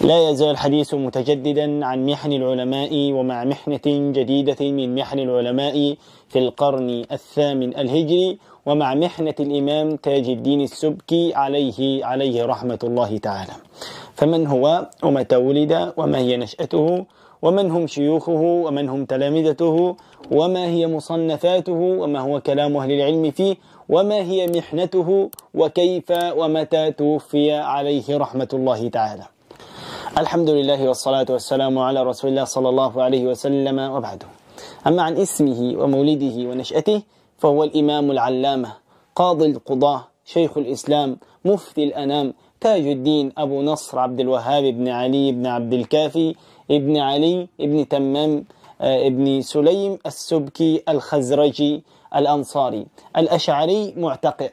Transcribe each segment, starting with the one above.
لا يزال الحديث متجددا عن محن العلماء ومع محنة جديدة من محن العلماء في القرن الثامن الهجري ومع محنة الإمام تاج الدين السبكي عليه عليه رحمة الله تعالى فمن هو ومتى ولد وما هي نشأته ومن هم شيوخه ومن هم تلامذته وما هي مصنفاته وما هو كلام أهل العلم فيه وما هي محنته وكيف ومتى توفي عليه رحمة الله تعالى الحمد لله والصلاة والسلام على رسول الله صلى الله عليه وسلم وبعده أما عن اسمه ومولده ونشأته فهو الإمام العلامة قاضي القضاة شيخ الإسلام مفتي الأنام تاج الدين أبو نصر عبد الوهاب بن علي بن عبد الكافي ابن علي ابن تمام ابن سليم السبكي الخزرجي الأنصاري الأشعري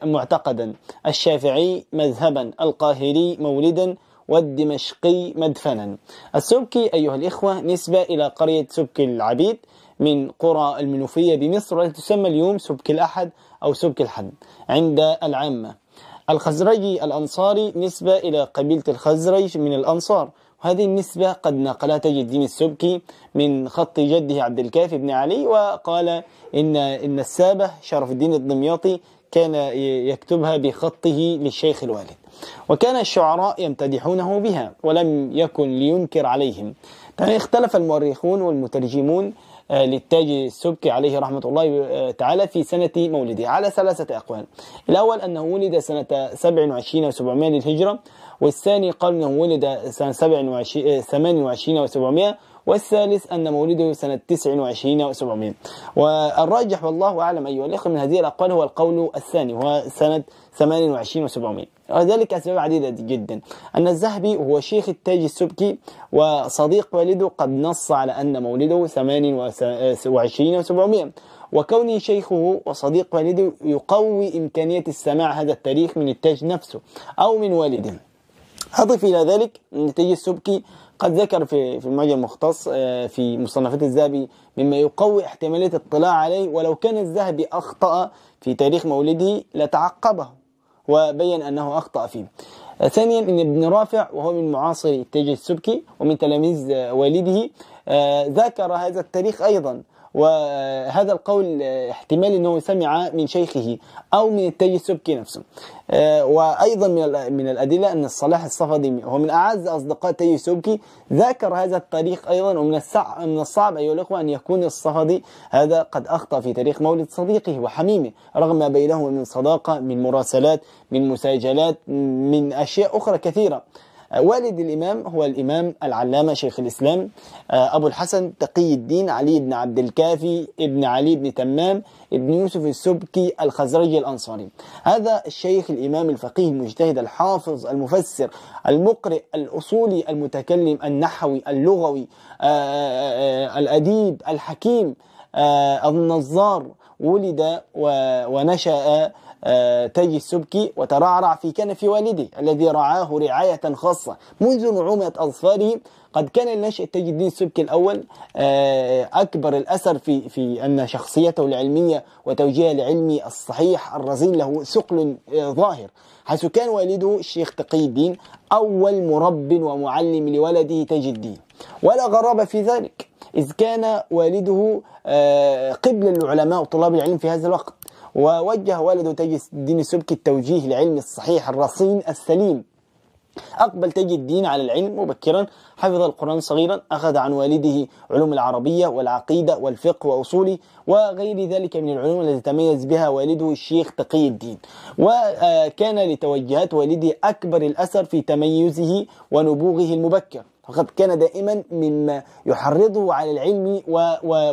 معتقدا الشافعي مذهبا القاهري مولدا والدمشقي مدفنا السبكي أيها الإخوة نسبة إلى قرية سبك العبيد من قرى المنوفية بمصر التي تسمى اليوم سبك الأحد أو سبك الحد عند العامة الخزرجي الأنصاري نسبة إلى قبيلة الخزرج من الأنصار وهذه النسبة قد نقلها تاج الدين السبكي من خط جده عبد الكافي بن علي وقال إن إن السابه شرف الدين الدمياطي كان يكتبها بخطه للشيخ الوالد وكان الشعراء يمتدحونه بها ولم يكن لينكر عليهم اختلف المؤرخون والمترجمون آه، للتاج السبكي عليه رحمة الله آه، تعالى في سنة مولده على ثلاثة أقوال الأول أنه ولد سنة 27 و700 للهجرة والثاني قال أنه ولد سنة 28 و700 والثالث أن مولده سنة 29 و700 والراجح والله أعلم أيها الأخوة من هذه الأقوال هو القول الثاني هو سنة 28 و700 وذلك أسباب عديدة جدا أن الذهبي هو شيخ التاج السبكي وصديق والده قد نص على أن مولده 28 و700 وكونه شيخه وصديق والده يقوي إمكانية السماع هذا التاريخ من التاج نفسه أو من والده أضف إلى ذلك أن التاج السبكي قد ذكر في في المعجم المختص آه، في مصنفات الذهبي مما يقوي احتمالية الاطلاع عليه ولو كان الذهبي أخطأ في تاريخ مولده لتعقبه وبين أنه أخطأ فيه آه، ثانيا أن ابن رافع وهو من معاصر التاج السبكي ومن تلاميذ آه، والده ذكر هذا التاريخ أيضا وهذا القول احتمال انه سمع من شيخه او من التاج السبكي نفسه آه، وايضا من من الادله ان الصلاح الصفدي هو من اعز اصدقاء التاج السبكي ذكر هذا التاريخ ايضا ومن من الصعب ايها الاخوه ان يكون الصفدي هذا قد اخطا في تاريخ مولد صديقه وحميمه رغم ما بينهما من صداقه من مراسلات من مساجلات من اشياء اخرى كثيره والد الإمام هو الإمام العلامة شيخ الإسلام آه، أبو الحسن تقي الدين علي بن عبد الكافي ابن علي بن تمام ابن يوسف السبكي الخزرجي الأنصاري هذا الشيخ الإمام الفقيه المجتهد الحافظ المفسر المقرئ الأصولي المتكلم النحوي اللغوي آه، آه، الأديب الحكيم النظار ولد ونشأ آه، تاج السبكي وترعرع في كنف والده الذي رعاه رعاية خاصة منذ نعومة أظفاره قد كان النشأ تاج الدين السبكي الأول آه، أكبر الأثر في في أن شخصيته العلمية وتوجيهه العلمي الصحيح الرزين له ثقل آه، ظاهر حيث كان والده الشيخ تقي الدين أول مرب ومعلم لولده تاج الدين ولا غرابة في ذلك إذ كان والده قبل العلماء وطلاب العلم في هذا الوقت ووجه والده تاج الدين السبكي التوجيه العلم الصحيح الرصين السليم أقبل تاج الدين على العلم مبكرا حفظ القرآن صغيرا أخذ عن والده علوم العربية والعقيدة والفقه وأصوله وغير ذلك من العلوم التي تميز بها والده الشيخ تقي الدين وكان لتوجهات والده أكبر الأثر في تميزه ونبوغه المبكر فقد كان دائما مما يحرضه على العلم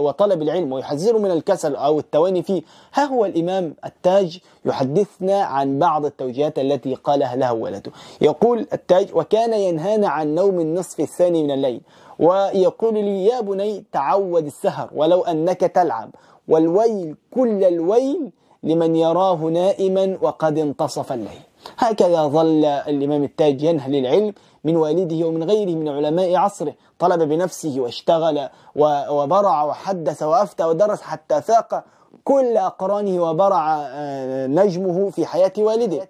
وطلب العلم ويحذره من الكسل أو التواني فيه ها هو الإمام التاج يحدثنا عن بعض التوجيهات التي قالها له ولده يقول التاج وكان ينهانا عن نوم النصف الثاني من الليل ويقول لي يا بني تعود السهر ولو أنك تلعب والويل كل الويل لمن يراه نائما وقد انتصف الليل هكذا ظل الإمام التاج ينهى للعلم من والده ومن غيره من علماء عصره طلب بنفسه واشتغل وبرع وحدث وأفتى ودرس حتى فاق كل أقرانه وبرع آه، نجمه في حياة والده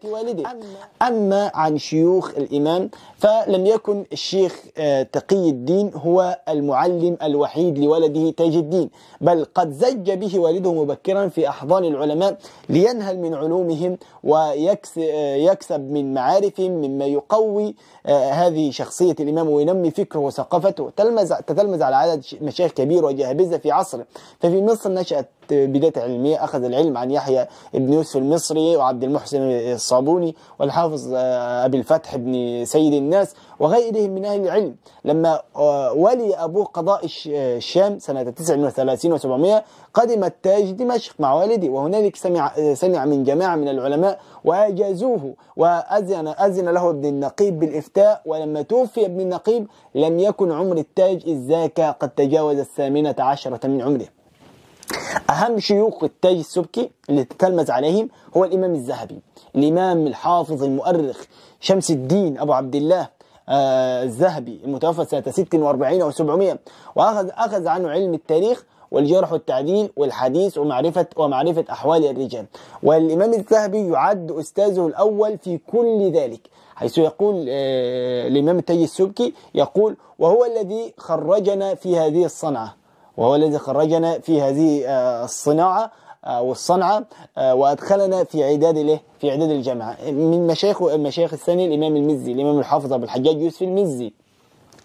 أما عن شيوخ الإمام فلم يكن الشيخ آه، تقي الدين هو المعلم الوحيد لولده تاج الدين بل قد زج به والده مبكرا في أحضان العلماء لينهل من علومهم ويكسب آه، من معارفهم مما يقوي هذه شخصية الإمام وينمي فكره وثقافته تتلمذ على عدد مشايخ كبير وجهابذة في عصره ففي مصر نشأت بداية علمية أخذ العلم عن يحيى بن يوسف المصري وعبد المحسن الصابوني والحافظ آه، أبي الفتح بن سيد الناس وغيرهم من أهل العلم لما آه، ولي أبوه قضاء آه، الشام سنة 39 و700 قدم التاج دمشق مع والده وهنالك سمع, سمع من جماعة من العلماء وأجازوه وأذن أذن له ابن النقيب بالإفتاء ولما توفي ابن النقيب لم يكن عمر التاج إذ ذاك قد تجاوز الثامنة عشرة من عمره أهم شيوخ التاج السبكي اللي تتلمذ عليهم هو الإمام الذهبي الإمام الحافظ المؤرخ شمس الدين أبو عبد الله آه الذهبي المتوفى سنة 46 أو 700 وأخذ أخذ عنه علم التاريخ والجرح والتعديل والحديث ومعرفة ومعرفة أحوال الرجال والإمام الذهبي يعد أستاذه الأول في كل ذلك حيث يقول آه، الإمام التاج السبكي يقول وهو الذي خرجنا في هذه الصنعة وهو الذي خرجنا في هذه آه، الصناعة آه، والصنعة آه، وأدخلنا في عداد له في عداد الجامعة من مشايخ المشايخ الثاني الإمام المزي الإمام الحافظ أبو الحجاج يوسف المزي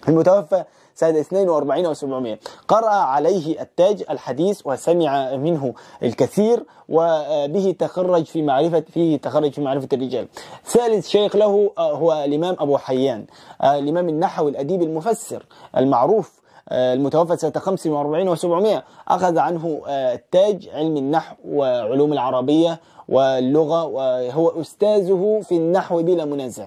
المتوفى سنة 42 و 700 قرأ عليه التاج الحديث وسمع منه الكثير وبه تخرج في معرفة فيه تخرج في معرفة الرجال ثالث شيخ له هو الإمام أبو حيان الإمام النحوي الأديب المفسر المعروف آه، المتوفى سنة 45 و700 أخذ عنه آه، التاج علم النحو وعلوم العربية واللغة وهو أستاذه في النحو بلا منازع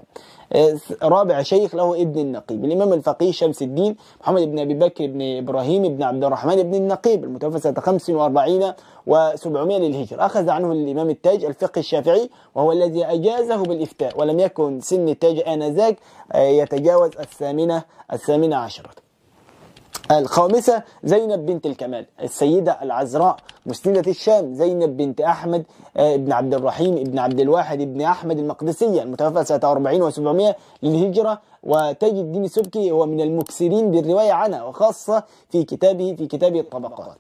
آه، رابع شيخ له ابن النقيب الإمام الفقيه شمس الدين محمد بن أبي بكر بن إبراهيم بن عبد الرحمن بن النقيب المتوفى سنة 45 و700 للهجرة أخذ عنه الإمام التاج الفقه الشافعي وهو الذي أجازه بالإفتاء ولم يكن سن التاج آنذاك يتجاوز الثامنة الثامنة عشرة الخامسة زينب بنت الكمال السيدة العذراء مسندة الشام زينب بنت أحمد آه، ابن عبد الرحيم ابن عبد الواحد ابن أحمد المقدسية المتوفى سنة 40 و700 للهجرة وتاج الدين السبكي هو من المكسرين بالرواية عنها وخاصة في كتابه في كتاب الطبقات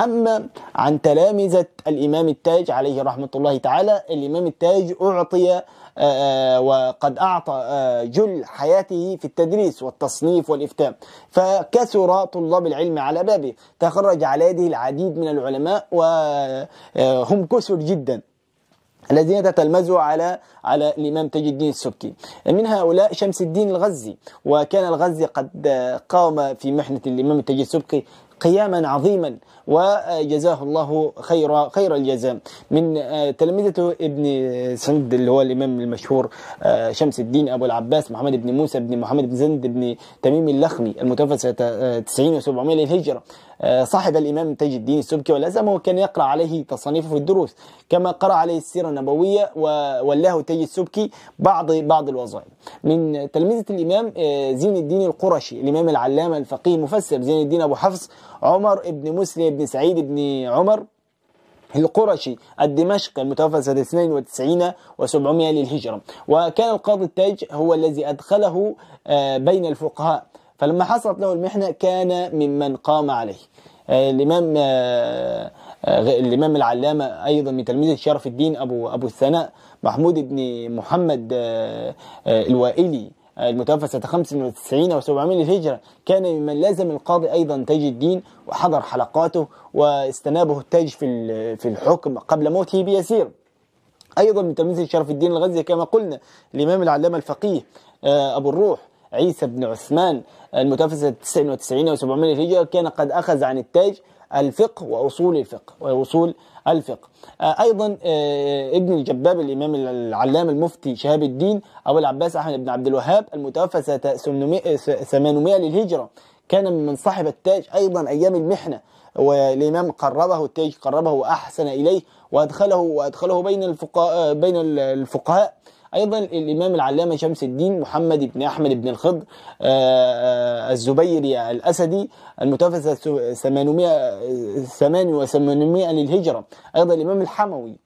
أما عن تلامذة الإمام التاج عليه رحمة الله تعالى الإمام التاج أعطي آه، آه، وقد أعطى آه، جل حياته في التدريس والتصنيف والإفتاء فكثر طلاب العلم على بابه تخرج على يده العديد من العلماء وهم كثر جدا الذين تتلمذوا على على الامام تاج الدين السبكي من هؤلاء شمس الدين الغزي وكان الغزي قد قام في محنه الامام تاج السبكي قياما عظيما وجزاه الله خير خير الجزاء من آه، تلامذته ابن سند اللي هو الامام المشهور آه، شمس الدين ابو العباس محمد بن موسى بن محمد بن زند بن تميم اللخمي المتوفى سنه 90 آه، و700 للهجره آه، صاحب الإمام تاج الدين السبكي والأزمة وكان يقرأ عليه تصانيفه في الدروس كما قرأ عليه السيرة النبوية وولاه تاج السبكي بعض بعض الوظائف من تلميذة الإمام آه، زين الدين القرشي الإمام العلامة الفقيه المفسر زين الدين أبو حفص عمر بن مسلم بن سعيد بن عمر القرشي الدمشقي المتوفى سنة 92 و700 للهجرة وكان القاضي التاج هو الذي أدخله آه، بين الفقهاء فلما حصلت له المحنة كان ممن قام عليه آه، الإمام آه، آه، الإمام العلامة أيضا من تلميذ شرف الدين أبو أبو الثناء محمود بن محمد الوائلي المتوفى سنة 95 أو 700 للهجرة كان ممن لازم القاضي أيضا تاج الدين وحضر حلقاته واستنابه التاج في في الحكم قبل موته بيسير أيضا من تلميذ شرف الدين الغزي كما قلنا الإمام العلامة الفقيه أبو الروح عيسى بن عثمان المتوفى 99 أو 700 هجرة كان قد أخذ عن التاج الفقه وأصول الفقه وأصول الفقه آه، أيضا آه، ابن الجباب الإمام العلام المفتي شهاب الدين أبو العباس أحمد بن عبد الوهاب المتوفى سنة 800 للهجرة كان من صاحب التاج أيضا أيام المحنة والإمام قربه التاج قربه وأحسن إليه وأدخله وأدخله بين الفقهاء بين الفقهاء أيضا الإمام العلامة شمس الدين محمد بن أحمد بن الخضر آه، آه، الزبيري الأسدي المتوفى سنة 800 للهجرة أيضا الإمام الحموي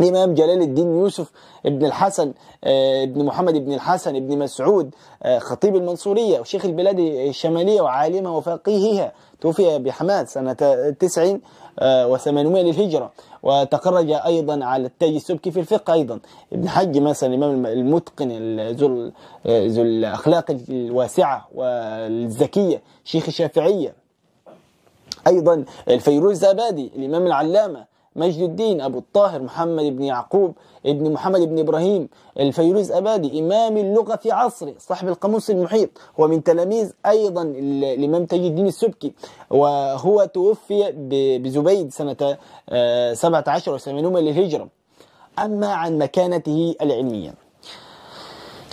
الإمام جلال الدين يوسف ابن الحسن آه، ابن محمد ابن الحسن ابن مسعود آه، خطيب المنصورية وشيخ البلاد الشمالية وعالمها وفقيهها توفي بحماد سنة 90 آه، و800 للهجرة وتخرج أيضا على التاج السبكي في الفقه أيضا ابن حج مثلا الإمام المتقن ذو ذو الأخلاق الواسعة والزكية شيخ الشافعية أيضا الفيروز زبادي الإمام العلامة مجد الدين أبو الطاهر محمد بن يعقوب ابن محمد بن إبراهيم الفيروز أبادي إمام اللغة في عصره صاحب القاموس المحيط هو من تلاميذ أيضا الإمام تاج الدين السبكي وهو توفي بزبيد سنة 17 و وثمانون للهجرة أما عن مكانته العلمية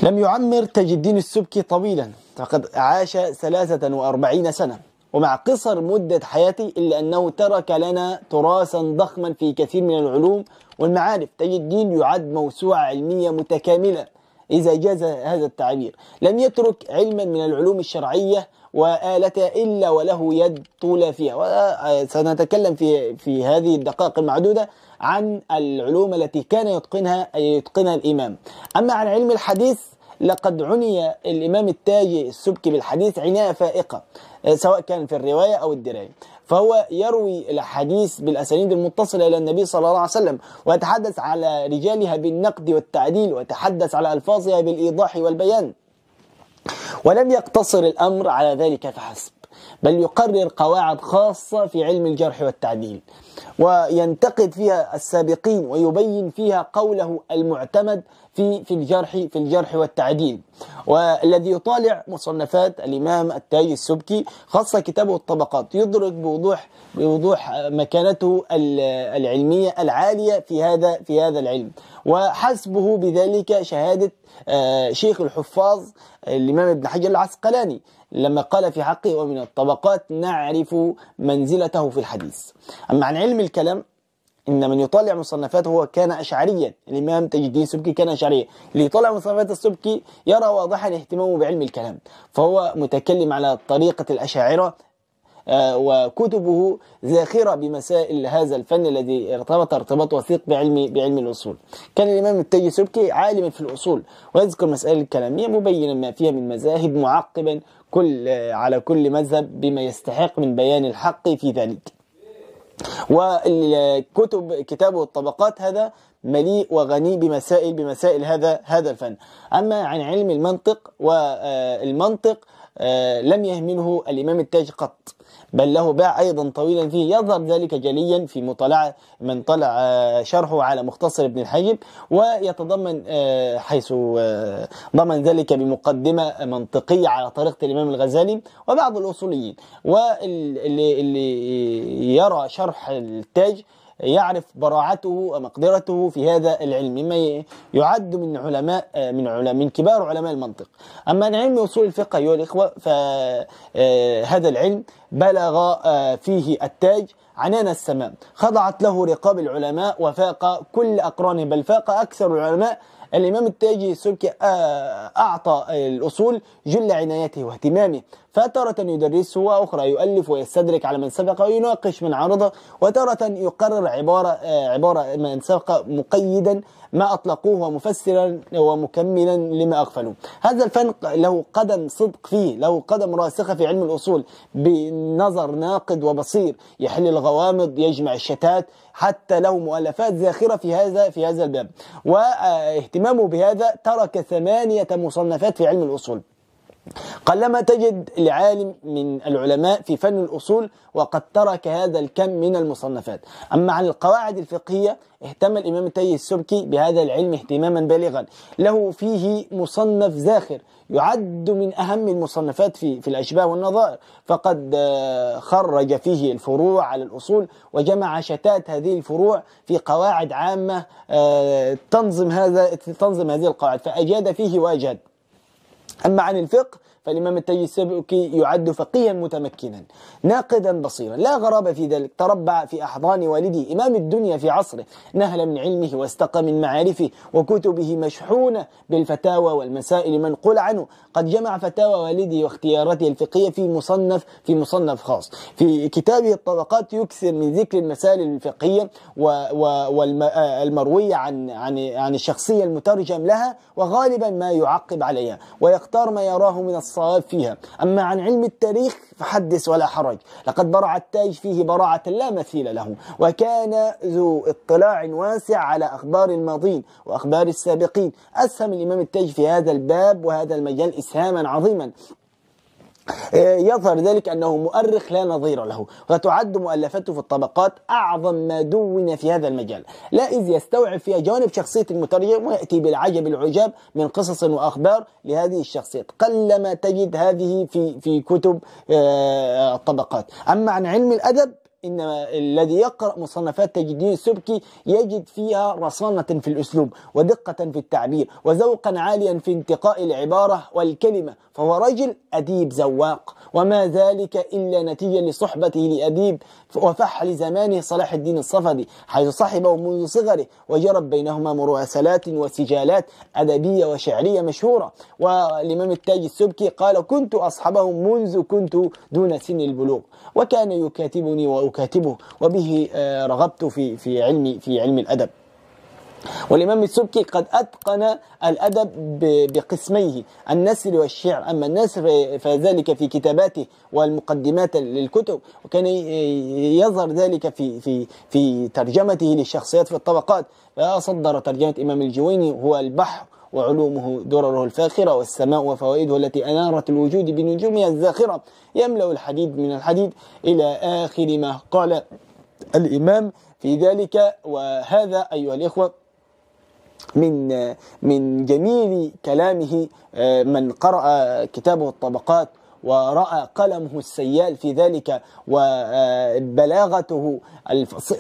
لم يعمر تاج الدين السبكي طويلا فقد عاش 43 سنة ومع قصر مدة حياته إلا أنه ترك لنا تراثا ضخما في كثير من العلوم والمعارف تجد دين يعد موسوعة علمية متكاملة إذا جاز هذا التعبير لم يترك علما من العلوم الشرعية وآلتها إلا وله يد طولة فيها وسنتكلم في, في هذه الدقائق المعدودة عن العلوم التي كان يتقنها يتقنها الإمام أما عن علم الحديث لقد عني الإمام التاجي السبكي بالحديث عناية فائقة آه، سواء كان في الرواية أو الدراية فهو يروي الحديث بالأسانيد المتصلة إلى النبي صلى الله عليه وسلم ويتحدث على رجالها بالنقد والتعديل ويتحدث على ألفاظها بالإيضاح والبيان ولم يقتصر الأمر على ذلك فحسب بل يقرر قواعد خاصة في علم الجرح والتعديل وينتقد فيها السابقين ويبين فيها قوله المعتمد في في الجرح في الجرح والتعديل والذي يطالع مصنفات الإمام التاج السبكي خاصة كتابه الطبقات يدرك بوضوح بوضوح مكانته العلمية العالية في هذا في هذا العلم وحسبه بذلك شهادة آه، شيخ الحفاظ الإمام ابن حجر العسقلاني لما قال في حقه ومن الطبقات نعرف منزلته في الحديث أما عن علم الكلام إن من يطالع مصنفاته هو كان أشعريا الإمام تجدين السبكي كان أشعريا اللي يطالع مصنفات السبكي يرى واضحا اهتمامه بعلم الكلام فهو متكلم على طريقة الأشاعرة آه، وكتبه ذاخرة بمسائل هذا الفن الذي ارتبط ارتباط وثيق بعلم بعلم الأصول كان الإمام التاجي سبكي عالما في الأصول ويذكر مسائل الكلامية مبينا ما فيها من مذاهب معقبا كل آه، على كل مذهب بما يستحق من بيان الحق في ذلك والكتب كتابه الطبقات هذا مليء وغني بمسائل بمسائل هذا هذا الفن أما عن علم المنطق والمنطق آه، لم يهمله الإمام التاج قط بل له باع أيضا طويلا فيه يظهر ذلك جليا في مطالعة من طلع آه، شرحه على مختصر ابن الحجب ويتضمن آه، حيث آه، ضمن ذلك بمقدمة منطقية على طريقة الإمام الغزالي وبعض الأصوليين واللي يرى شرح التاج يعرف براعته ومقدرته في هذا العلم مما يعد من علماء من علماء من كبار علماء المنطق أما عن علم أصول الفقه أيها الإخوة فهذا العلم بلغ آه، فيه التاج عنان السماء خضعت له رقاب العلماء وفاق كل أقرانه بل فاق أكثر العلماء الإمام التاجي السلكي آه، أعطى الأصول جل عنايته واهتمامه فتارة يدرسه وأخرى يؤلف ويستدرك على من سبق ويناقش من عارضه وتارة يقرر عبارة آه، عبارة من سبق مقيدا ما أطلقوه ومفسرا ومكملا لما أغفلوا هذا الفن له قدم صدق فيه له قدم راسخة في علم الأصول بنظر ناقد وبصير يحل الغوامض يجمع الشتات حتى له مؤلفات زاخرة في هذا في هذا الباب واهتمامه بهذا ترك ثمانية مصنفات في علم الأصول قلما تجد لعالم من العلماء في فن الأصول وقد ترك هذا الكم من المصنفات أما عن القواعد الفقهية اهتم الإمام التي السبكي بهذا العلم اهتماما بالغا له فيه مصنف زاخر يعد من أهم المصنفات في في الأشباه والنظائر فقد آه، خرج فيه الفروع على الأصول وجمع شتات هذه الفروع في قواعد عامة آه، تنظم هذا تنظم هذه القواعد فأجاد فيه وأجاد أما عن الفقه فالإمام التيسبكي يعد فقيها متمكنا ناقدا بصيرا لا غرابة في ذلك تربع في أحضان والده إمام الدنيا في عصره نهل من علمه واستقى من معارفه وكتبه مشحونة بالفتاوى والمسائل منقول عنه قد جمع فتاوى والده واختياراته الفقهية في مصنف في مصنف خاص في كتابه الطبقات يكثر من ذكر المسائل الفقهية والمروية عن عن عن الشخصية المترجم لها وغالبا ما يعقب عليها ويختار ما يراه من الص الصواب فيها أما عن علم التاريخ فحدث ولا حرج لقد برع التاج فيه براعة لا مثيل له وكان ذو اطلاع واسع على أخبار الماضين وأخبار السابقين أسهم الإمام التاج في هذا الباب وهذا المجال إسهاما عظيما آه، يظهر ذلك أنه مؤرخ لا نظير له وتعد مؤلفاته في الطبقات أعظم ما دون في هذا المجال لا إذ يستوعب فيها جوانب شخصية المترجم ويأتي بالعجب العجاب من قصص وأخبار لهذه الشخصيات قلما تجد هذه في, في كتب آه، الطبقات أما عن علم الأدب إنما الذي يقرأ مصنفات الدين السبكي يجد فيها رصانة في الأسلوب ودقة في التعبير وذوقا عاليا في انتقاء العبارة والكلمة فهو رجل أديب زواق وما ذلك إلا نتيجة لصحبته لأديب وفحل زمانه صلاح الدين الصفدي حيث صاحبه منذ صغره وجرت بينهما مراسلات وسجالات أدبية وشعرية مشهورة والإمام التاج السبكي قال كنت أصحبه منذ كنت دون سن البلوغ وكان يكاتبني و كاتبه وبه آه، رغبت في في علم في علم الأدب والإمام السبكي قد أتقن الأدب بقسميه النثر والشعر أما النثر فذلك في كتاباته والمقدمات للكتب وكان يظهر ذلك في في في ترجمته للشخصيات في الطبقات فصدر ترجمة إمام الجويني هو البحر وعلومه درره الفاخرة والسماء وفوائده التي أنارت الوجود بنجومها الزاخرة يملأ الحديد من الحديد إلى آخر ما قال الإمام في ذلك وهذا أيها الإخوة من من جميل كلامه آه، من قرأ كتابه الطبقات ورأى قلمه السيال في ذلك وبلاغته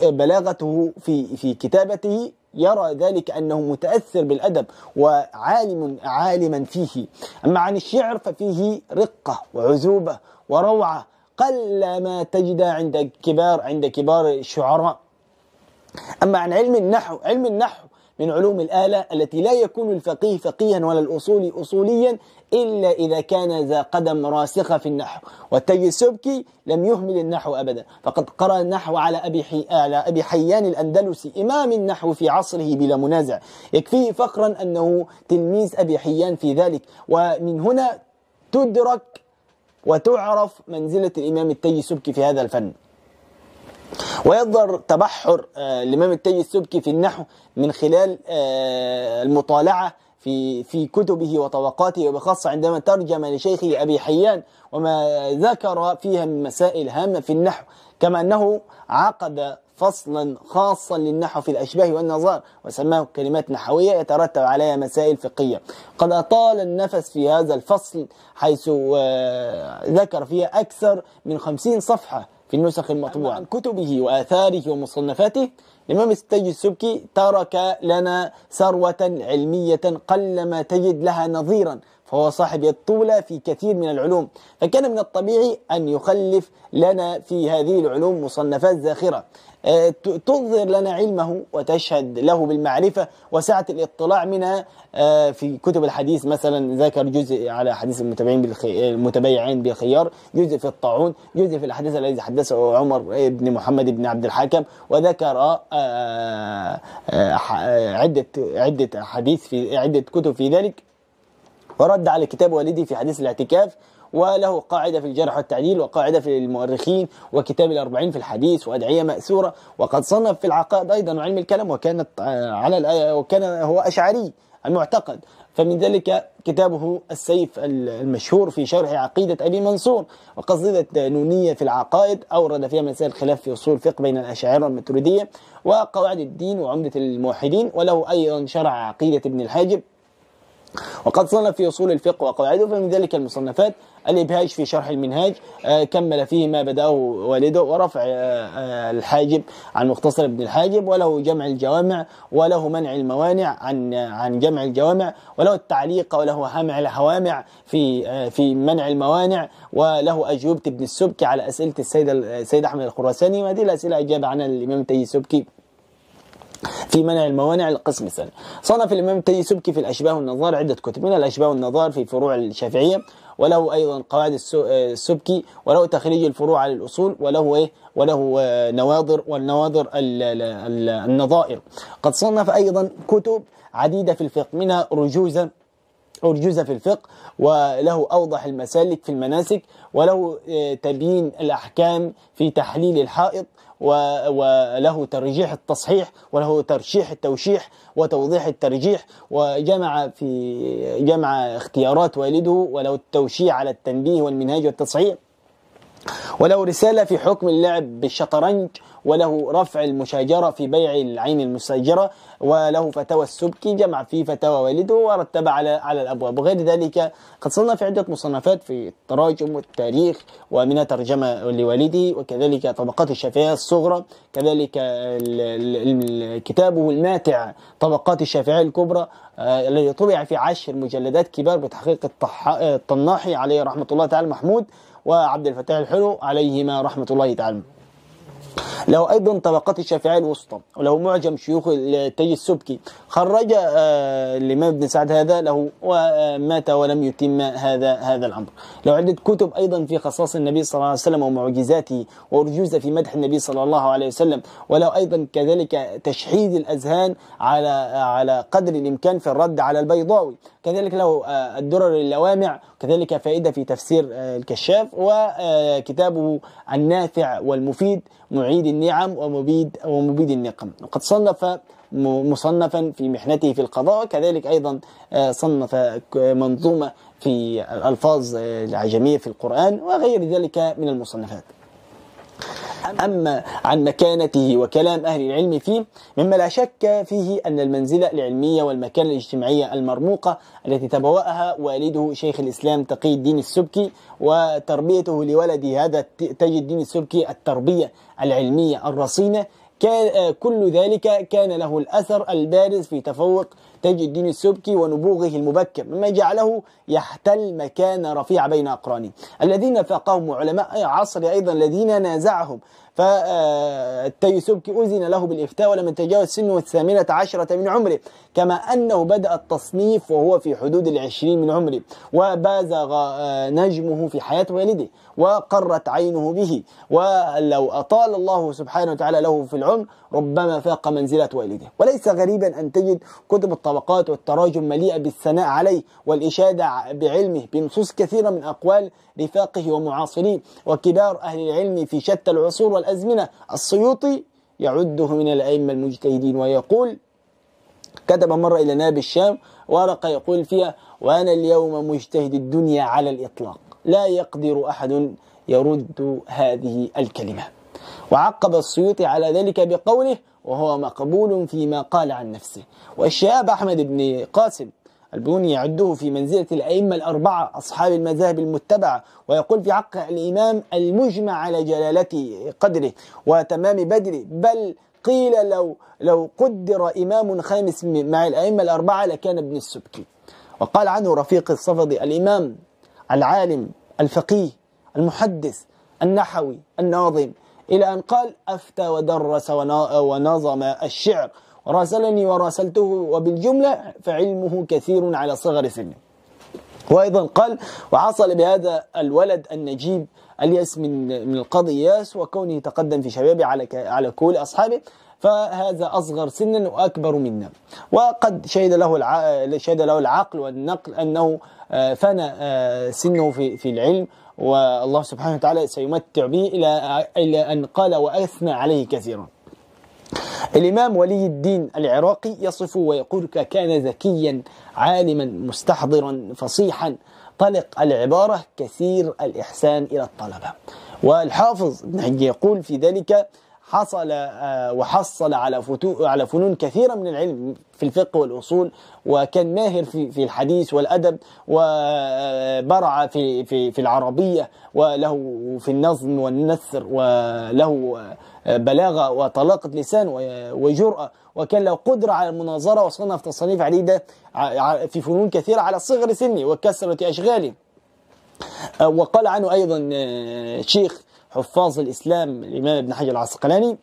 بلاغته في في كتابته يرى ذلك أنه متأثر بالأدب وعالم عالما فيه أما عن الشعر ففيه رقة وعذوبة وروعة قل ما تجد عند كبار عند كبار الشعراء أما عن علم النحو علم النحو من علوم الآلة التي لا يكون الفقيه فقيها ولا الأصولي أصوليا إلا إذا كان ذا قدم راسخة في النحو والتي السبكي لم يهمل النحو أبدا فقد قرأ النحو على أبي, حي... على أبي حيان الأندلسي إمام النحو في عصره بلا منازع يكفيه فخرا أنه تلميذ أبي حيان في ذلك ومن هنا تدرك وتعرف منزلة الإمام التي السبكي في هذا الفن ويظهر تبحر آه، الإمام التاج السبكي في النحو من خلال آه، المطالعة في في كتبه وطبقاته وبخاصة عندما ترجم لشيخه أبي حيان وما ذكر فيها من مسائل هامة في النحو كما أنه عقد فصلا خاصا للنحو في الأشباه والنظار وسماه كلمات نحوية يترتب عليها مسائل فقهية قد أطال النفس في هذا الفصل حيث آه، ذكر فيها أكثر من خمسين صفحة في النسخ المطبوعة عن كتبه وآثاره ومصنفاته الإمام السجي السبكي ترك لنا ثروة علمية قلما تجد لها نظيرا فهو صاحب يد طولة في كثير من العلوم فكان من الطبيعي أن يخلف لنا في هذه العلوم مصنفات زاخرة آه، تظهر لنا علمه وتشهد له بالمعرفة وسعة الاطلاع منها آه، في كتب الحديث مثلا ذكر جزء على حديث المتبعين المتبيعين بالخيار جزء في الطاعون جزء في الحديث الذي حدثه عمر بن محمد بن عبد الحاكم وذكر آه، عدة عدة حديث في عدة كتب في ذلك ورد على كتاب والده في حديث الاعتكاف وله قاعدة في الجرح والتعديل وقاعدة في المؤرخين وكتاب الأربعين في الحديث وأدعية مأثورة وقد صنف في العقائد أيضا وعلم الكلام وكانت على وكان هو أشعري المعتقد فمن ذلك كتابه السيف المشهور في شرح عقيدة أبي منصور وقصيدة نونية في العقائد أورد فيها مسائل الخلاف في أصول الفقه بين الأشاعرة والماتريدية وقواعد الدين وعمدة الموحدين وله أيضا شرع عقيدة ابن الحاجب وقد صنف في أصول الفقه وقواعده فمن ذلك المصنفات الإبهاج في شرح المنهاج آه، كمل فيه ما بدأه والده ورفع آه، آه، الحاجب عن مختصر ابن الحاجب وله جمع الجوامع وله منع الموانع عن عن جمع الجوامع وله التعليق وله همع الهوامع في في منع الموانع وله أجوبة ابن السبكي على أسئلة السيد السيد أحمد الخراساني وهذه الأسئلة أجاب عنها الإمام السبكي في منع الموانع القسم الثاني صنف الإمام التيمي سبكي في الأشباه والنظار عدة كتب منها الأشباه والنظار في فروع الشافعية وله أيضا قواعد السبكي وله تخريج الفروع على الأصول وله إيه وله آه، نواظر والنواظر النظائر قد صنف أيضا كتب عديدة في الفقه منها رجوزا أرجوزة في الفقه وله أوضح المسالك في المناسك وله آه، تبيين الأحكام في تحليل الحائط وله ترجيح التصحيح وله ترشيح التوشيح وتوضيح الترجيح وجمع في جمع اختيارات والده وله التوشيع على التنبيه والمنهاج والتصحيح وله رسالة في حكم اللعب بالشطرنج وله رفع المشاجرة في بيع العين المسجرة وله فتاوى السبكي جمع فيه فتاوى والده ورتب على على الأبواب وغير ذلك قد صنف عدة مصنفات في التراجم والتاريخ ومنها ترجمة لوالده وكذلك طبقات الشافعية الصغرى كذلك كتابه الماتع طبقات الشافعية الكبرى آه، الذي طبع في عشر مجلدات كبار بتحقيق الطناحي عليه رحمة الله تعالى محمود وعبد الفتاح الحلو عليهما رحمة الله تعالى له أيضا طبقات الشافعية الوسطى وله معجم شيوخ التي السبكي خرج آه، الإمام ابن سعد هذا له ومات ولم يتم هذا هذا الأمر له عدة كتب أيضا في خصائص النبي صلى الله عليه وسلم ومعجزاته ورجوزه في مدح النبي صلى الله عليه وسلم وله أيضا كذلك تشحيد الأذهان على على قدر الإمكان في الرد على البيضاوي كذلك له آه، الدرر اللوامع كذلك فائدة في تفسير آه، الكشاف وكتابه آه، النافع والمفيد معيد النعم ومبيد ومبيد النقم وقد صنف مصنفا في محنته في القضاء كذلك أيضا صنف منظومة في الألفاظ العجمية في القرآن وغير ذلك من المصنفات أما عن مكانته وكلام أهل العلم فيه مما لا شك فيه أن المنزلة العلمية والمكانة الاجتماعية المرموقة التي تبوأها والده شيخ الإسلام تقي الدين السبكي وتربيته لولده هذا تجد الدين السبكي التربية العلمية الرصينة كان كل ذلك كان له الأثر البارز في تفوق تاج الدين السبكي ونبوغه المبكر مما جعله يحتل مكان رفيع بين أقرانه الذين فاقهم علماء عصره أيضا الذين نازعهم آه، السبكي أذن له بالإفتاء ولم يتجاوز سنه الثامنة عشرة من عمره كما أنه بدأ التصنيف وهو في حدود العشرين من عمره وبازغ آه، نجمه في حياة والده وقرت عينه به ولو أطال الله سبحانه وتعالى له في العمر ربما فاق منزلة والده وليس غريبا أن تجد كتب الطبقات والتراجم مليئة بالثناء عليه والإشادة بعلمه بنصوص كثيرة من أقوال رفاقه ومعاصريه وكبار أهل العلم في شتى العصور والأزمنة السيوطي يعده من الأئمة المجتهدين ويقول كتب مرة إلى ناب الشام ورقة يقول فيها وأنا اليوم مجتهد الدنيا على الإطلاق لا يقدر أحد يرد هذه الكلمة وعقب السيوطي على ذلك بقوله وهو مقبول فيما قال عن نفسه والشهاب أحمد بن قاسم البوني يعده في منزلة الأئمة الأربعة أصحاب المذاهب المتبعة ويقول في حق الإمام المجمع على جلالة قدره وتمام بدره بل قيل لو لو قدر إمام خامس مع الأئمة الأربعة لكان ابن السبكي وقال عنه رفيق الصفدي الإمام العالم الفقيه المحدث النحوي الناظم إلى أن قال أفتى ودرس ونظم الشعر وراسلني وراسلته وبالجملة فعلمه كثير على صغر سنه وأيضا قال وحصل بهذا الولد النجيب الياس من من القاضي ياس وكونه تقدم في شبابه على على كل أصحابه فهذا أصغر سنا وأكبر منا وقد شهد له شهد له العقل والنقل أنه آه، فانا آه، سنه في في العلم والله سبحانه وتعالى سيمتع به الى الى ان قال واثنى عليه كثيرا. الإمام ولي الدين العراقي يصفه ويقول كان ذكيا عالما مستحضرا فصيحا طلق العبارة كثير الإحسان إلى الطلبة والحافظ ابن يقول في ذلك حصل آه، وحصل على على فنون كثيرة من العلم في الفقه والأصول وكان ماهر في في الحديث والأدب وبرع آه، في في في العربية وله في النظم والنثر وله آه، بلاغة وطلاقة لسان وجرأة وكان له قدرة على المناظرة وصنف تصانيف عديدة في فنون كثيرة على صغر سنه وكثرة أشغاله وقال عنه أيضا شيخ حفاظ الإسلام الإمام ابن حجر العسقلاني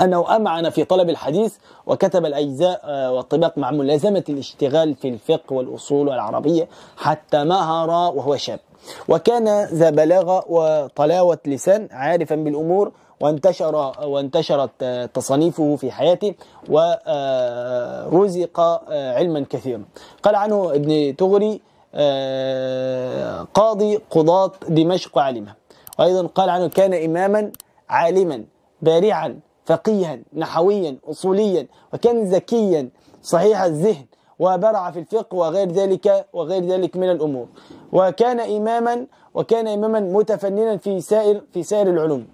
أنه أمعن في طلب الحديث وكتب الأجزاء آه، والطباق مع ملازمة الاشتغال في الفقه والأصول والعربية حتى مهر وهو شاب وكان ذا بلاغة وطلاوة لسان عارفا بالأمور وانتشر وانتشرت آه، تصانيفه في حياته ورزق آه، علما كثيرا قال عنه ابن تغري قاضي قضاة دمشق وعلمها أيضا قال عنه كان إماما عالما بارعا فقيها نحويا أصوليا وكان ذكيا صحيح الذهن وبرع في الفقه وغير ذلك وغير ذلك من الأمور وكان إماما وكان إماما متفننا في سائر في سائر العلوم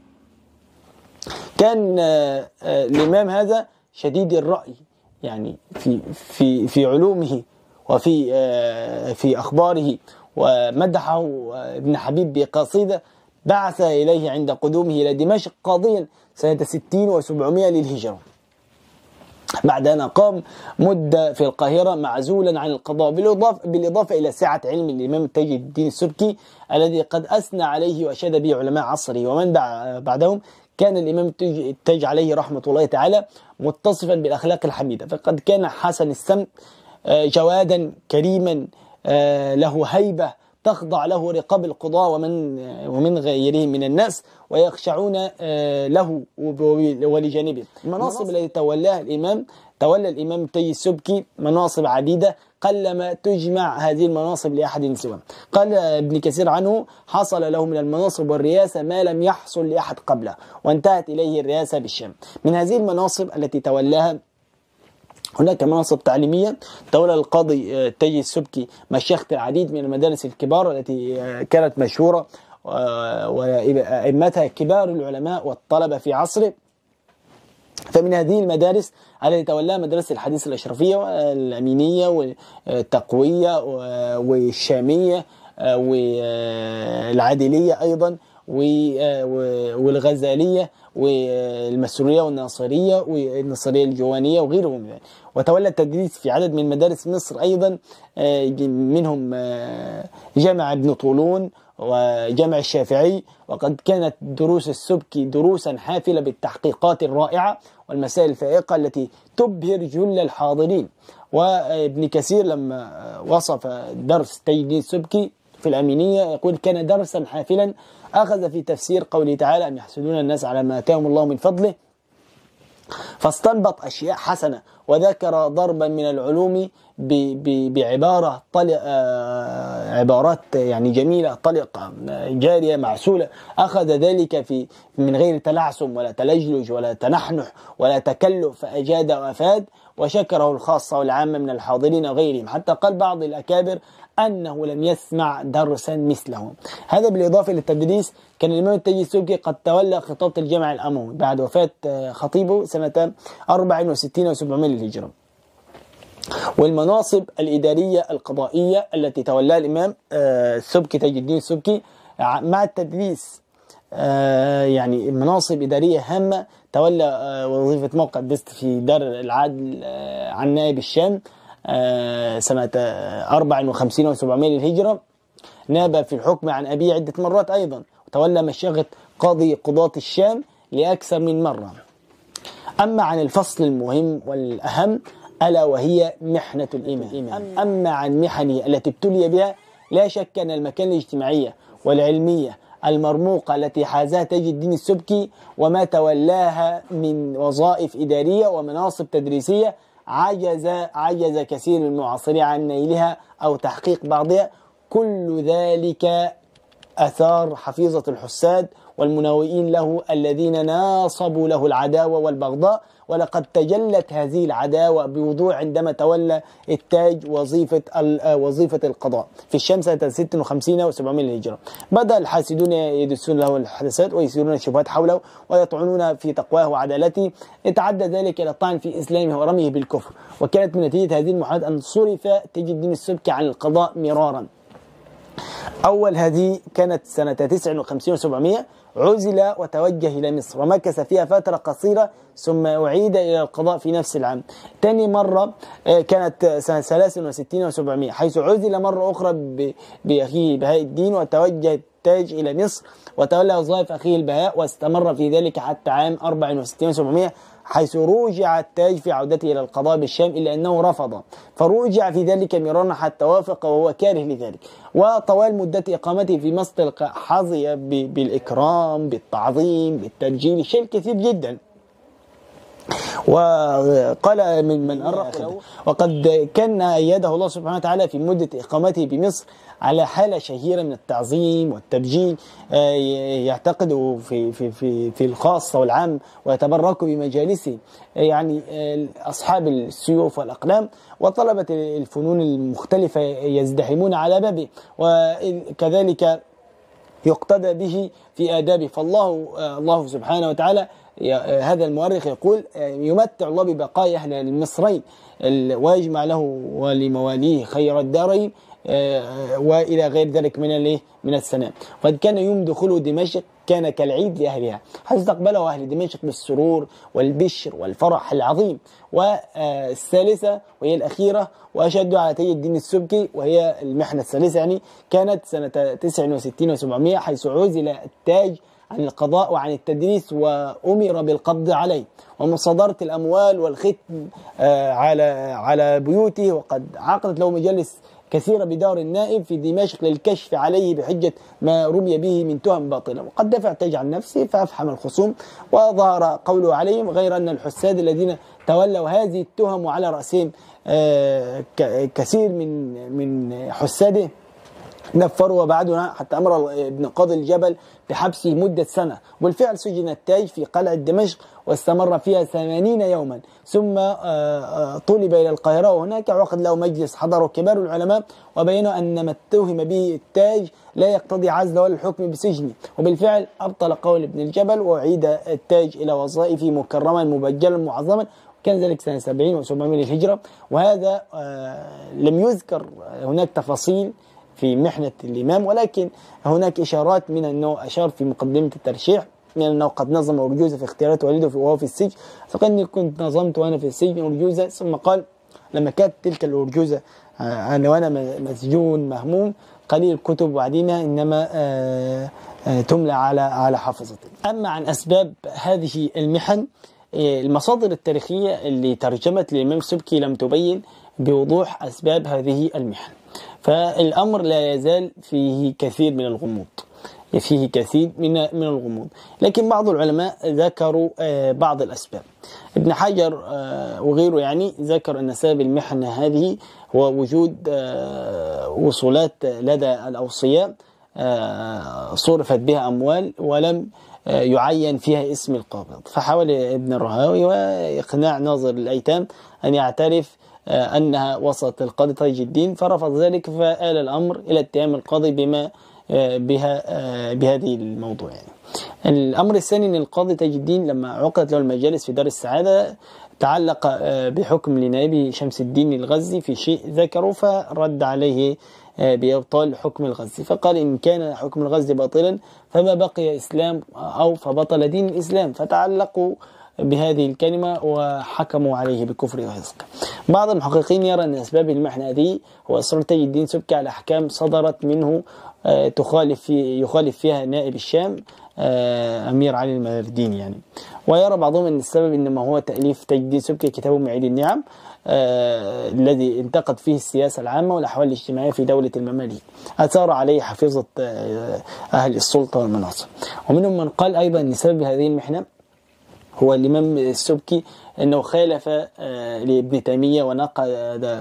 كان آه، آه، الإمام هذا شديد الرأي يعني في في في علومه وفي آه، في أخباره ومدحه ابن حبيب بقصيدة بعث إليه عند قدومه إلى دمشق قاضيا سنة 60 و700 للهجرة بعد أن أقام مدة في القاهرة معزولا عن القضاء بالإضافة, بالإضافة إلى سعة علم الإمام تاج الدين السبكي الذي قد أثنى عليه وأشاد به علماء عصره ومن بعدهم كان الإمام التاج عليه رحمة الله تعالى متصفا بالأخلاق الحميدة فقد كان حسن السمت آه، جوادا كريما آه، له هيبة تخضع له رقاب القضاة ومن ومن غيرهم من الناس ويخشعون آه، له ولجانبه المناصب التي تولاها الإمام تولى الإمام تي السبكي مناصب عديدة قلما تجمع هذه المناصب لأحد سواه قال ابن كثير عنه حصل له من المناصب والرئاسة ما لم يحصل لأحد قبله وانتهت إليه الرئاسة بالشام من هذه المناصب التي تولاها هناك مناصب تعليمية تولى القاضي آه، تاج السبكي مشيخة العديد من المدارس الكبار التي آه، كانت مشهورة آه، وأئمتها كبار العلماء والطلبة في عصره فمن هذه المدارس التي تولاها مدرسة الحديث الأشرفية والأمينية والتقوية والشامية والعادلية أيضا والغزالية والمسرورية والناصرية والنصرية الجوانية وغيرهم يعني. وتولى التدريس في عدد من مدارس مصر أيضا آه، منهم آه، جامع ابن طولون وجامع الشافعي وقد كانت دروس السبكي دروسا حافلة بالتحقيقات الرائعة والمسائل الفائقة التي تبهر جل الحاضرين وابن كثير لما وصف درس تجديد سبكي في الأمينية يقول كان درسا حافلا أخذ في تفسير قوله تعالى ان يحسدون الناس على ما آتاهم الله من فضله فاستنبط أشياء حسنة وذكر ضربا من العلوم بعبارة طلق آه، عبارات يعني جميلة طلقة جارية معسولة أخذ ذلك في من غير تلعثم ولا تلجلج ولا تنحنح ولا تكلف فأجاد وأفاد وشكره الخاصة والعامة من الحاضرين وغيرهم حتى قال بعض الأكابر أنه لم يسمع درسا مثله هذا بالإضافة للتدريس كان الإمام التجسوكي قد تولى خطابة الجامع الأموي بعد وفاة آه، خطيبه سنة 64 و700 للهجرة والمناصب الإدارية القضائية التي تولاها الإمام آه، سبكي تاج الدين السبكي آه، مع التدريس آه، يعني مناصب إدارية هامة تولى وظيفة موقع بست في دار العدل عن نائب الشام سنة 54 و700 للهجرة ناب في الحكم عن أبيه عدة مرات أيضا وتولى مشاغة قاضي قضاة الشام لأكثر من مرة أما عن الفصل المهم والأهم ألا وهي محنة الإيمان أما عن محنه التي ابتلي بها لا شك أن المكان الاجتماعية والعلمية المرموقة التي حازها تاج الدين السبكي وما تولاها من وظائف إدارية ومناصب تدريسية عجز عجز كثير من المعاصرين عن نيلها أو تحقيق بعضها كل ذلك أثار حفيظة الحساد والمناوئين له الذين ناصبوا له العداوة والبغضاء ولقد تجلت هذه العداوة بوضوح عندما تولى التاج وظيفة آه، وظيفة القضاء في الشمس سنة 56 و700 للهجرة بدأ الحاسدون يدسون له الحدثات ويثيرون الشبهات حوله ويطعنون في تقواه وعدالته اتعدى ذلك إلى الطعن في إسلامه ورميه بالكفر وكانت من نتيجة هذه المحاولات أن صرف تجد الدين السبكي عن القضاء مرارا أول هذه كانت سنة 59 و700 عزل وتوجه إلى مصر ومكث فيها فترة قصيرة ثم أعيد إلى القضاء في نفس العام تاني مرة آه، كانت سنة 63 و700 حيث عزل مرة أخرى بأخيه بهاء الدين وتوجه التاج إلى مصر وتولى وظائف أخيه البهاء واستمر في ذلك حتى عام 64 و700 حيث روجع التاج في عودته إلى القضاء بالشام إلا أنه رفض فرجع في ذلك ميران حتى وافق وهو كاره لذلك وطوال مدة إقامته في مصر حظي بالإكرام بالتعظيم بالتبجيل شيء كثير جدا وقال من من أرق وقد كان أيده الله سبحانه وتعالى في مدة إقامته بمصر على حالة شهيرة من التعظيم والتبجيل آه، يعتقد في في في في الخاص والعام ويتبرك بمجالسه آه، يعني آه، أصحاب السيوف والأقلام وطلبة الفنون المختلفة يزدحمون على بابه وكذلك يقتدى به في آدابه فالله آه، الله سبحانه وتعالى آه، هذا المؤرخ يقول آه، يمتع الله ببقايا أهل المصرين ويجمع له ولمواليه خير الدارين آه، والى غير ذلك من الايه من السلام. وقد كان يوم دخوله دمشق كان كالعيد لاهلها فاستقبله اهل دمشق بالسرور والبشر والفرح العظيم والثالثه وهي الاخيره واشد على تي الدين السبكي وهي المحنه الثالثه يعني كانت سنه 69 و700 حيث عزل التاج عن القضاء وعن التدريس وأمر بالقبض عليه ومصادرة الأموال والختم آه، على على بيوته وقد عقدت له مجلس كثيرة بدار النائب في دمشق للكشف عليه بحجة ما رمي به من تهم باطلة وقد دفع تاج عن نفسه فأفحم الخصوم وظهر قوله عليهم غير أن الحساد الذين تولوا هذه التهم وعلى رأسهم آه، كثير من من حساده نفروا وبعدنا حتى أمر ابن قاضي الجبل بحبسه مدة سنة وبالفعل سجن التاج في قلعة دمشق واستمر فيها ثمانين يوما ثم آه، آه، طلب إلى القاهرة وهناك عقد له مجلس حضره كبار العلماء وبينوا أن ما اتهم به التاج لا يقتضي عزله ولا الحكم بسجنه وبالفعل أبطل قول ابن الجبل وأعيد التاج إلى وظائفه مكرما مبجلا معظما كان ذلك سنة 70 و700 للهجرة وهذا آه، لم يذكر هناك تفاصيل في محنة الإمام ولكن هناك إشارات من أنه أشار في مقدمة الترشيح من أنه قد نظم أرجوزة في اختيارات والده وهو في السجن فقال كنت نظمت وأنا في السجن أرجوزة ثم قال لما كانت تلك الأرجوزة آه، أنا وأنا مسجون مهموم قليل كتب وعديمة إنما آه، آه، تملى على على حافظتي أما عن أسباب هذه المحن المصادر التاريخية اللي ترجمت للإمام السبكي لم تبين بوضوح أسباب هذه المحن فالأمر لا يزال فيه كثير من الغموض فيه كثير من من الغموض لكن بعض العلماء ذكروا آه، بعض الأسباب ابن حجر آه، وغيره يعني ذكر أن سبب المحنة هذه هو وجود آه، وصولات لدى الأوصياء صرفت بها أموال ولم يعين فيها اسم القابض فحاول ابن الرهاوي وإقناع ناظر الأيتام أن يعترف آه، أنها وصلت للقاضي تاج الدين فرفض ذلك فآل الأمر إلى اتهام القاضي بما آه، بها آه، بهذه الموضوع يعني. الأمر الثاني أن القاضي تاج الدين لما عقدت له المجالس في دار السعادة تعلق بحكم لنائبه شمس الدين الغزي في شيء ذكره فرد عليه بإبطال حكم الغزي فقال إن كان حكم الغزي باطلا فما بقي إسلام أو فبطل دين الإسلام فتعلقوا بهذه الكلمة وحكموا عليه بالكفر والفسق بعض المحققين يرى أن أسباب المحنة دي هو إصرار تاج الدين سبكي على أحكام صدرت منه آه، تخالف في يخالف فيها نائب الشام آه، أمير علي المدردين يعني ويرى بعضهم أن السبب إنما هو تأليف تاج الدين سبكي كتابه معيد النعم آه الذي انتقد فيه السياسة العامة والأحوال الاجتماعية في دولة المماليك أثار عليه حفيظة آه أهل السلطة والمناصب ومنهم من قال أيضا أن سبب هذه المحنة هو الإمام السبكي أنه خالف آه، لابن تيمية ونقد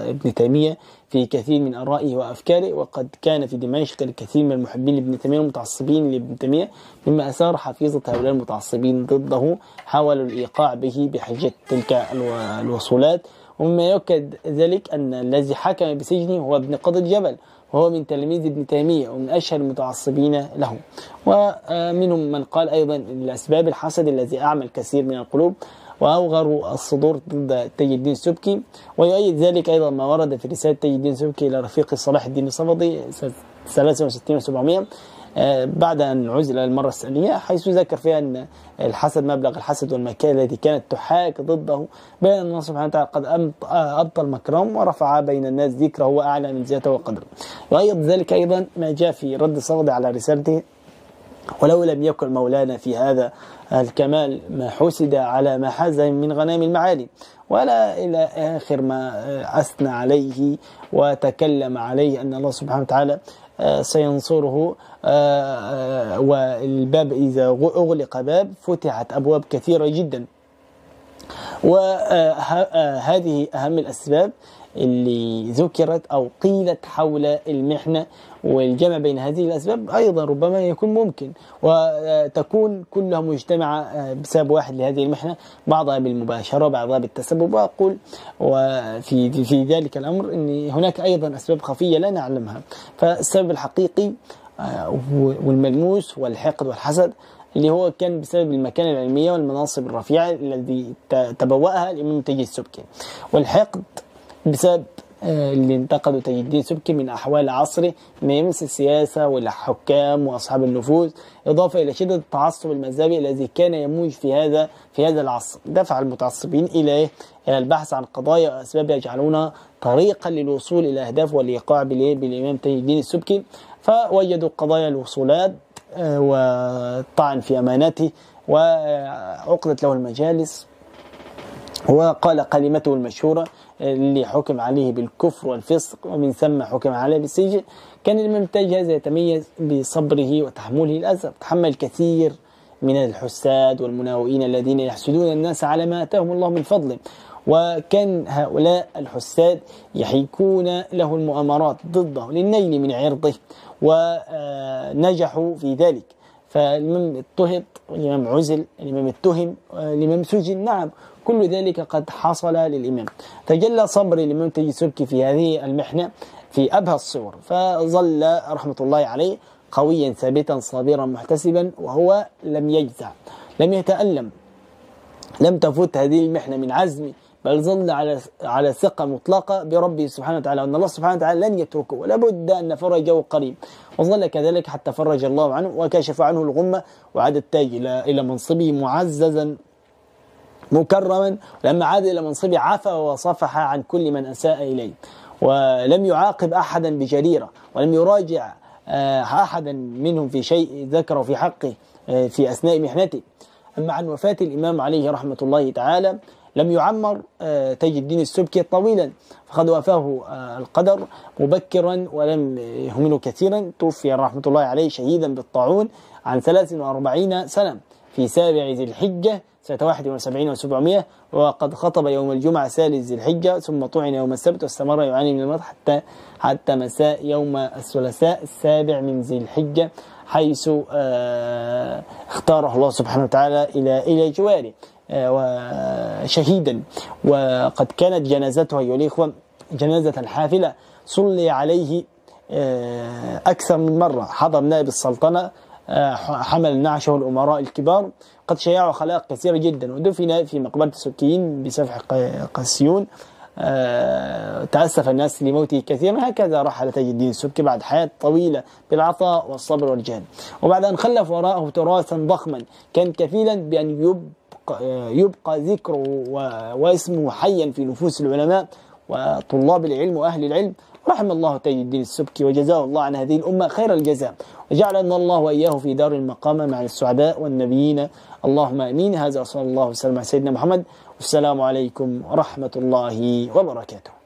ابن تيمية في كثير من آرائه وأفكاره وقد كان في دمشق الكثير من المحبين لابن تيمية المتعصبين لابن تيمية مما أثار حفيظة هؤلاء المتعصبين ضده حاولوا الإيقاع به بحجة تلك الوصولات ومما يؤكد ذلك أن الذي حكم بسجنه هو ابن قاضي الجبل وهو من تلاميذ ابن تيمية ومن أشهر المتعصبين له ومنهم من قال أيضا الأسباب الحسد الذي أعمى الكثير من القلوب وأوغر الصدور ضد تي الدين سبكي ويؤيد ذلك أيضا ما ورد في رسالة تي الدين سبكي إلى رفيق صلاح الدين الصفدي 63 و700 آه، بعد أن عزل المرة الثانية حيث ذكر فيها أن الحسد مبلغ الحسد والمكائد التي كانت تحاك ضده بين الله سبحانه وتعالى قد أبطل مكرم ورفع بين الناس ذكره وأعلى من زيته وقدره وأيضا ذلك أيضا ما جاء في رد صغد على رسالته ولو لم يكن مولانا في هذا الكمال ما حسد على ما حاز من غنائم المعالي ولا إلى آخر ما أثنى عليه وتكلم عليه أن الله سبحانه وتعالى آه، سينصره آه، آه، والباب إذا أغلق باب فتحت أبواب كثيرة جدا وهذه أهم الأسباب اللي ذكرت أو قيلت حول المحنة والجمع بين هذه الأسباب أيضا ربما يكون ممكن وتكون كلها مجتمعة آه، بسبب واحد لهذه المحنة بعضها بالمباشرة وبعضها بالتسبب وأقول وفي في ذلك الأمر أن هناك أيضا أسباب خفية لا نعلمها فالسبب الحقيقي آه، والملموس والحقد والحسد اللي هو كان بسبب المكانة العلمية والمناصب الرفيعة الذي تبوأها الإمام تجي السبكي والحقد بسبب آه، اللي انتقدوا تجي الدين سبكي من أحوال عصره ما يمس السياسة والحكام وأصحاب النفوذ إضافة إلى شدة التعصب المذهبي الذي كان يموج في هذا في هذا العصر دفع المتعصبين إلى إلى البحث عن قضايا وأسباب يجعلونها طريقا للوصول إلى أهداف والإيقاع بالإمام تجي الدين السبكي فوجدوا قضايا الوصولات آه، والطعن في أمانته وعقدت له المجالس وقال كلمته المشهورة اللي حكم عليه بالكفر والفسق ومن ثم حكم عليه بالسجن كان الإمام هذا يتميز بصبره وتحمله الأذى تحمل كثير من الحساد والمناوئين الذين يحسدون الناس على ما آتاهم الله من فضله وكان هؤلاء الحساد يحيكون له المؤامرات ضده للنيل من عرضه ونجحوا في ذلك فالإمام اضطهد والإمام عزل الإمام اتهم الإمام سجن نعم كل ذلك قد حصل للإمام تجلى صبر الإمام تجي سلكي في هذه المحنة في أبهى الصور فظل رحمة الله عليه قويا ثابتا صابرا محتسبا وهو لم يجزع لم يتألم لم تفوت هذه المحنة من عزمه بل ظل على على ثقة مطلقة بربه سبحانه وتعالى أن الله سبحانه وتعالى لن يتركه ولا بد أن فرجه قريب وظل كذلك حتى فرج الله عنه وكشف عنه الغمة وعاد التاج إلى إلى منصبه معززا مكرما لما عاد إلى منصبه عفى وصفح عن كل من أساء إليه ولم يعاقب أحدا بجريرة ولم يراجع آه، أحدا منهم في شيء ذكره في حقه آه، في أثناء محنته أما عن وفاة الإمام عليه رحمة الله تعالى لم يعمر آه، تاج الدين السبكي طويلا فقد وافاه آه، القدر مبكرا ولم يهمله كثيرا توفي رحمة الله عليه شهيدا بالطاعون عن 43 سنة في سابع ذي الحجة سنة 71 و700 وقد خطب يوم الجمعة ثالث ذي الحجة ثم طعن يوم السبت واستمر يعاني من المرض حتى حتى مساء يوم الثلاثاء السابع من ذي الحجة حيث آه، اختاره الله سبحانه وتعالى إلى إلى جواره آه، شهيدا وقد كانت جنازته أيها الإخوة جنازة حافلة صلي عليه آه، أكثر من مرة حضر نائب السلطنة آه، حمل نعشه الأمراء الكبار قد شيعوا خلائق كثيرة جدا ودفن في مقبرة السكين بسفح قسيون تأسف الناس لموته كثيرا هكذا رحل تاج الدين السكي بعد حياة طويلة بالعطاء والصبر والجهد وبعد أن خلف وراءه تراثا ضخما كان كفيلا بأن يب يبقى ذكره واسمه حيا في نفوس العلماء وطلاب العلم وأهل العلم رحم الله تاج الدين السبكي وجزاه الله عن هذه الأمة خير الجزاء وجعلنا الله وإياه في دار المقامة مع السعداء والنبيين اللهم أمين هذا صلى الله وسلم على سيدنا محمد والسلام عليكم ورحمة الله وبركاته